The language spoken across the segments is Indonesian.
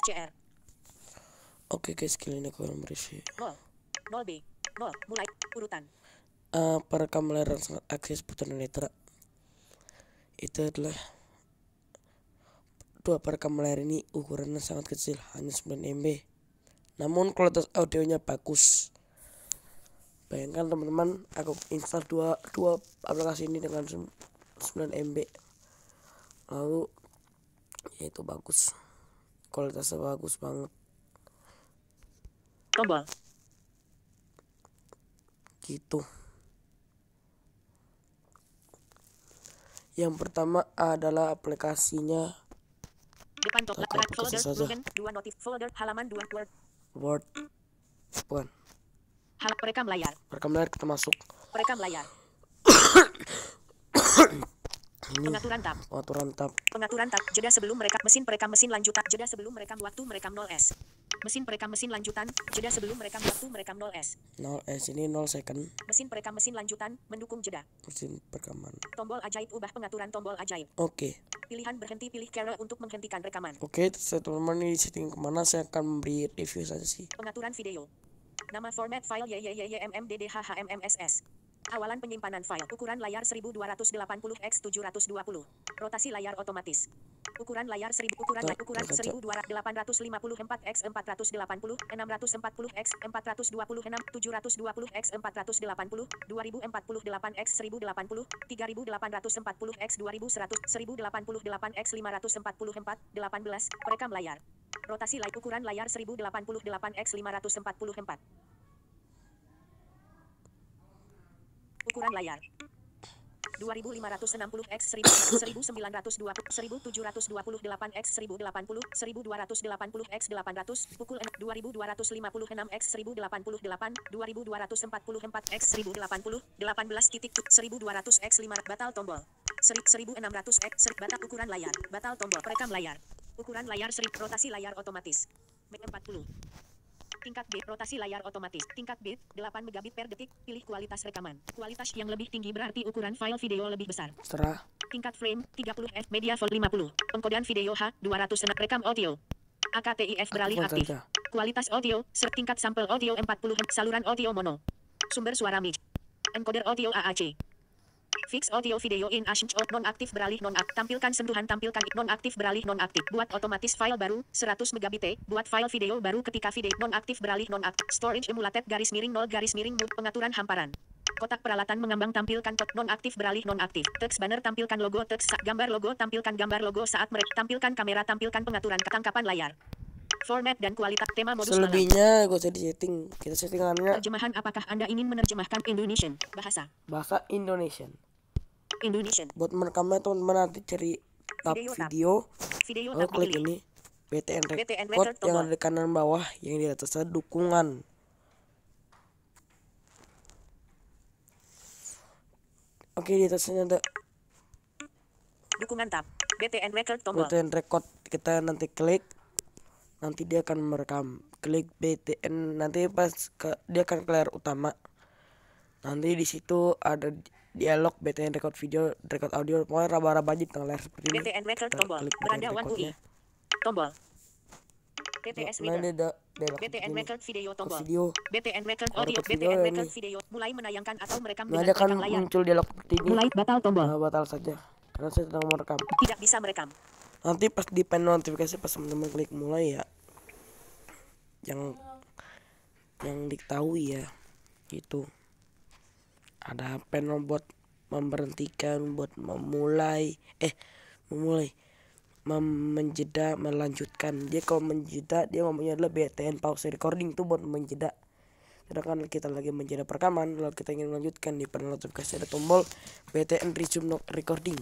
SCR. Oke guys, kali ini aku akan mereview. 0, 0 B, 0, mulai urutan. Uh, perekam layar sangat akses putaran netra. Itu adalah dua perekam layar ini ukurannya sangat kecil, hanya 9 MB. Namun kualitas audionya bagus. Bayangkan teman-teman, aku install dua dua aplikasi ini dengan 9 MB. Lalu ya itu bagus kualitasnya bagus banget tebal gitu yang pertama adalah aplikasinya depan top folder dua notif folder halaman dua word word bukan Hal perekam layar perekam layar kita masuk perekam layar ini pengaturan tab pengaturan tab pengaturan tab jeda sebelum merekam mesin perekam mesin lanjutan jeda sebelum merekam waktu merekam 0s mesin perekam mesin lanjutan jeda sebelum merekam waktu merekam 0s 0s ini 0 second mesin perekam mesin lanjutan mendukung jeda mesin perekaman tombol ajaib ubah pengaturan tombol ajaib oke okay. pilihan berhenti pilih kera untuk menghentikan rekaman oke okay, teman-teman ini setting kemana saya akan memberi review saja sih pengaturan video nama format file yyyymmddhhmss Awalan penyimpanan file. Ukuran layar 1280x 720. Rotasi layar otomatis. Ukuran layar 1000 ukuran layar ukuran 1854 x 480 640 x 426 720 x 480 2048 x 1080 3840 x 2100 1088 x 544 18 perekam layar. Rotasi layar ukuran layar 1088 x 544. Ukuran layar. 2560 x 1920 1728 x 1080 1280 x 800 pukul 2256 x 1088 2244 x 1080 18 titik 1200 x 5 batal tombol 1600 x batal ukuran layar batal tombol rekam layar ukuran layar 1000 rotasi layar otomatis 40 Tingkat B, rotasi layar otomatis. Tingkat B, 8 megabit per detik. Pilih kualitas rekaman. Kualitas yang lebih tinggi berarti ukuran file video lebih besar. Serah. Tingkat frame 30 f media volume 50. Pengkodean video H 200 rekam audio. AKTIF beralih aktif. Kualitas audio, setingkat sampel audio 40 saluran audio mono. Sumber suara mic Encoder audio AAC. Fix audio video in asynch out non-aktif beralih non-aktif. Tampilkan sentuhan tampilkan non-aktif beralih non-aktif. Buat otomatis file baru 100 megabit. Buat file video baru ketika video non-aktif beralih non-aktif. Storage emulated garis miring 0 garis miring boot pengaturan hamparan. Kotak peralatan mengambang tampilkan kot non-aktif beralih non-aktif. Teks banner tampilkan logo teks gambar logo tampilkan gambar logo saat merek tampilkan kamera tampilkan pengaturan ketangkapan layar format dan kualitas tema modus selebihnya gue jadi setting kita settingannya terjemahan apakah anda ingin menerjemahkan Indonesian bahasa bahasa Indonesian Indonesian. Buat merekamnya teman-teman nanti cari tab video, video, lalu oh, klik ini BTN record yang ada di kanan bawah yang di atasnya dukungan. Oke di atasnya ada dukungan tab BTN record tombol. BTN record kita nanti klik nanti dia akan merekam klik BTN nanti pas ke, dia akan keluar utama nanti di situ ada dialog BTN record video record audio pokoknya raba-raba aja tengah layar seperti ini BTN record tombol beradawan UI tombol BTS nah, da, BTN record video tombol video. BTN record audio BTN record video mulai menayangkan atau merekam nah, dengan kan akan muncul dialog seperti ini mulai batal tombol nah, batal saja karena saya sedang merekam tidak bisa merekam nanti pas di panel notifikasi pas teman-teman klik mulai ya yang yang diketahui ya itu ada pen buat memberhentikan buat memulai eh memulai mem menjeda melanjutkan dia kalau menjeda dia ngomongnya adalah BTN pause recording tuh buat menjeda sedangkan kita lagi menjeda perekaman lalu kita ingin melanjutkan di panel notifikasi ada tombol BTN resume recording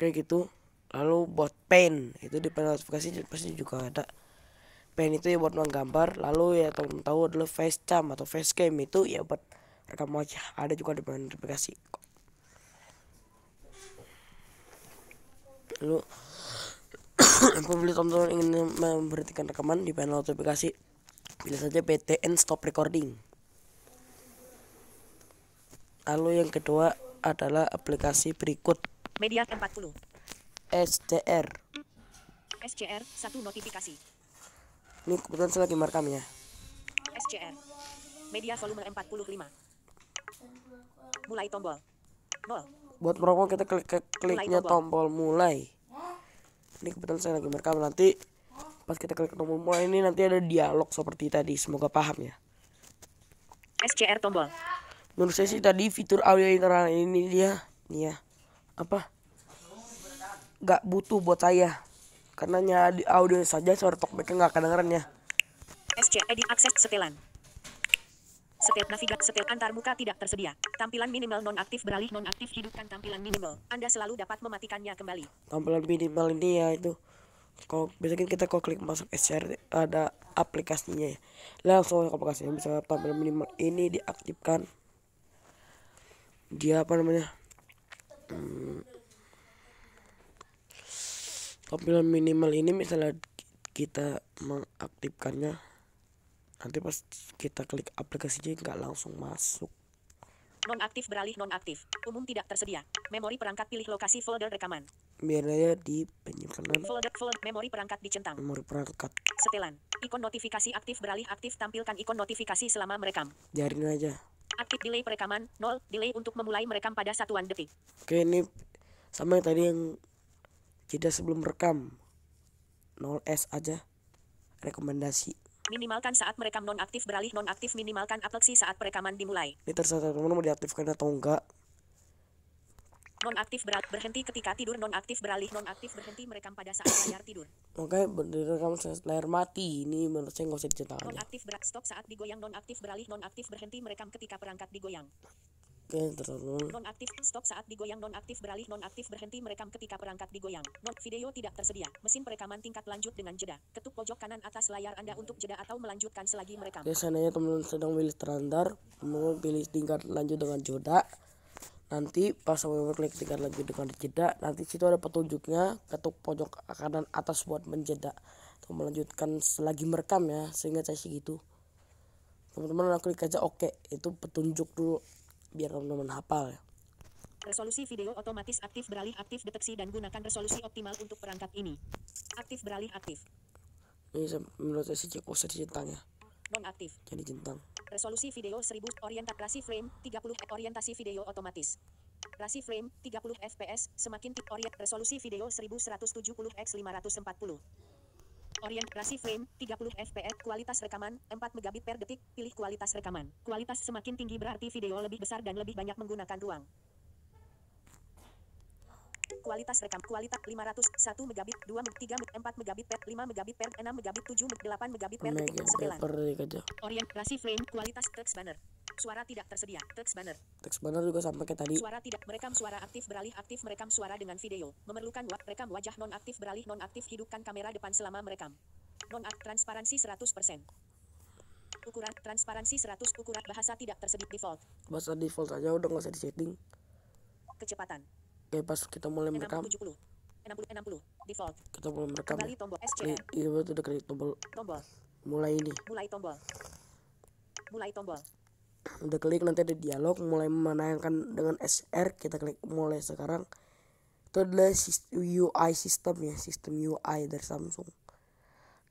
kayak gitu lalu buat pen itu di panel notifikasi pasti juga ada pen itu ya buat menggambar lalu ya teman tahu adalah facecam atau facecam itu ya buat rekam wajah ada juga di dengan aplikasi lalu teman tonton ingin memberhentikan rekaman di panel notifikasi pilih saja PTN stop recording lalu yang kedua adalah aplikasi berikut media 40 SCR SCR satu notifikasi ini kebetulan saya lagi merekam ya SCR media volume 45 mulai tombol 0 buat merokok kita klik, klik kliknya tombol. tombol mulai ini kebetulan saya lagi merekam nanti pas kita klik tombol mulai ini nanti ada dialog seperti tadi semoga paham ya SCR tombol menurut saya sih tadi fitur audio internal ini dia nih ya apa nggak butuh buat saya nya di audio saja suara talkbacknya nggak kedengeran ya edit akses setelan Setel navigasi setel antar muka tidak tersedia. Tampilan minimal nonaktif beralih aktif hidupkan tampilan minimal. Anda selalu dapat mematikannya kembali. Tampilan minimal ini ya itu. Kalau biasanya kita kalau klik masuk SCR ada aplikasinya ya. Langsung ke aplikasinya bisa tampilan minimal ini diaktifkan. Dia apa namanya? Hmm, tampilan minimal ini misalnya kita mengaktifkannya nanti pas kita klik aplikasinya nggak langsung masuk nonaktif beralih nonaktif umum tidak tersedia memori perangkat pilih lokasi folder rekaman biar aja di penyimpanan folder, folder memori perangkat dicentang memori perangkat setelan ikon notifikasi aktif beralih aktif tampilkan ikon notifikasi selama merekam jaring aja aktif delay perekaman 0 delay untuk memulai merekam pada satuan detik oke ini sama yang tadi yang jeda sebelum rekam 0S aja rekomendasi Minimalkan saat merekam nonaktif beralih nonaktif minimalkan aplikasi saat perekaman dimulai. Ini terserah teman mau diaktifkan atau enggak. Nonaktif berat berhenti ketika tidur nonaktif beralih nonaktif berhenti merekam pada saat layar tidur. Oke, okay, kamu layar mati. Ini menurut saya nggak usah dicetak. Ya. Nonaktif berat stop saat digoyang nonaktif beralih nonaktif berhenti merekam ketika perangkat digoyang. Oke, terus. Nonaktif, stop saat digoyang nonaktif beralih nonaktif berhenti merekam ketika perangkat digoyang. Not video tidak tersedia. Mesin perekaman tingkat lanjut dengan jeda. Ketuk pojok kanan atas layar Anda untuk jeda atau melanjutkan selagi merekam. Oke, seandainya teman-teman sedang pilih standar, teman pilih tingkat lanjut dengan jeda. Nanti pas teman klik tingkat lanjut dengan jeda, nanti situ ada petunjuknya ketuk pojok kanan atas buat menjeda atau melanjutkan selagi merekam ya, sehingga saya segitu. Teman-teman klik aja oke, OK. itu petunjuk dulu biar teman-teman hafal ya. Resolusi video otomatis aktif beralih aktif deteksi dan gunakan resolusi optimal untuk perangkat ini. Aktif beralih aktif. Ini menurut saya sih cukup ya. Non aktif. Jadi centang. Resolusi video 1000 orientasi frame 30 orientasi video otomatis. Rasi frame 30 fps semakin tip orient resolusi video 1170 x 540. Orientasi frame 30 fps, kualitas rekaman 4 megabit per detik, pilih kualitas rekaman. Kualitas semakin tinggi berarti video lebih besar dan lebih banyak menggunakan ruang kualitas rekam kualitas 501 megabit 2 3 4 megabit per 5 megabit per 6 megabit 7 8 megabit per detik orientasi frame kualitas text banner suara tidak tersedia text banner text banner juga sama kayak tadi suara tidak merekam suara aktif beralih aktif merekam suara dengan video memerlukan wa rekam wajah non aktif beralih non aktif hidupkan kamera depan selama merekam non transparansi 100% ukuran transparansi 100 ukuran bahasa tidak tersedia default bahasa default aja udah nggak usah di setting kecepatan eh pas kita mulai merekam kita mulai merekam kembali ya. tombol iya itu udah klik tombol mulai ini mulai tombol mulai tombol udah klik nanti ada dialog mulai menayangkan dengan SR kita klik mulai sekarang itu adalah UI sistem ya, sistem UI dari Samsung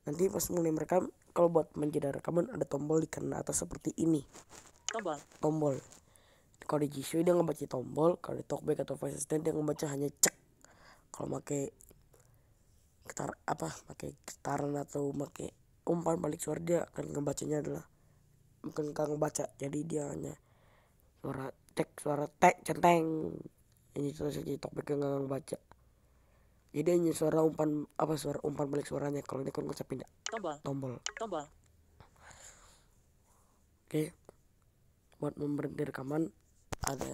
nanti pas mulai merekam kalau buat menjeda rekaman ada tombol di kanan atas seperti ini tombol tombol kalau di Jisoo dia ngebaca tombol kalau di talkback atau voice assistant dia ngebaca hanya cek kalau pakai getar apa pakai getaran atau pakai umpan balik suara dia akan ngebacanya adalah mungkin kang baca jadi dia hanya suara cek suara tek centeng ini di Talkback yang nggak ngebaca jadi hanya suara umpan apa suara umpan balik suaranya kalau ini kan ngecap pindah tombol tombol tombol oke okay. buat memberhenti rekaman ada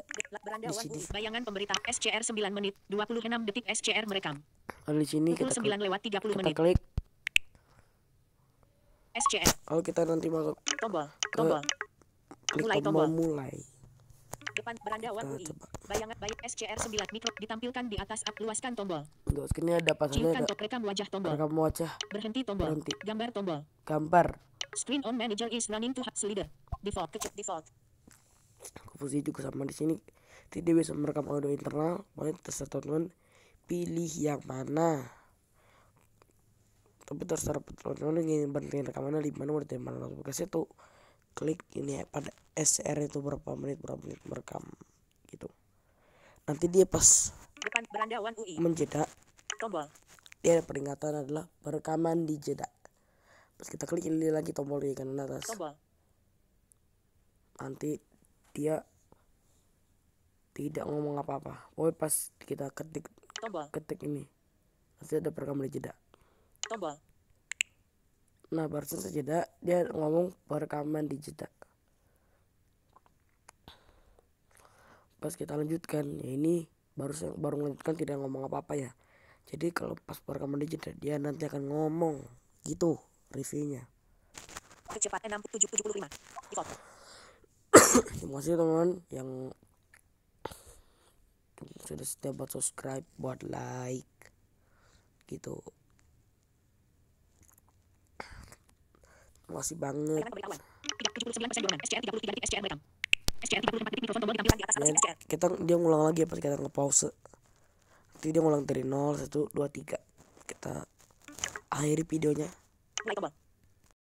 di sini. Bayangan pemerintah SCR 9 menit 26 detik SCR merekam. Ada di sini kita 9 lewat 30 kita menit. klik. SCR. Oh, kita nanti masuk tombol, tombol. Klik mulai tombol, tombol mulai. Depan beranda awal UI. Bayangan baik SCR 9 mikro ditampilkan di atas up luaskan tombol. Untuk sini ada pasannya ada. Rekam wajah tombol. Rekam wajah. Berhenti tombol. Berhenti. Gambar tombol. Gambar. Screen on manager is running to hot slider. Default kecil default posisi juga sama di sini tidak bisa merekam audio internal makanya terserah teman-teman pilih yang mana tapi terserah teman-teman ingin berhenti rekamannya di mana udah mana Kasih itu klik ini ya, pada SR itu berapa menit berapa menit merekam gitu nanti dia pas depan beranda UI menjeda tombol dia ada peringatan adalah perekaman di jeda pas kita klik ini lagi tombol kan, di kanan atas tombol nanti dia tidak ngomong apa-apa -apa. pas kita ketik tombol ketik ini pasti ada perekaman jeda tombol nah barusan jeda dia ngomong perekaman di pas kita lanjutkan ya ini baru baru melanjutkan tidak ngomong apa apa ya jadi kalau pas perekaman di dia nanti akan ngomong gitu reviewnya kecepatan lima. terima kasih teman yang sudah setia buat subscribe buat like gitu masih banget kita dia ngulang lagi ya pas kita ngepause nanti dia ngulang dari nol satu dua tiga kita akhiri videonya like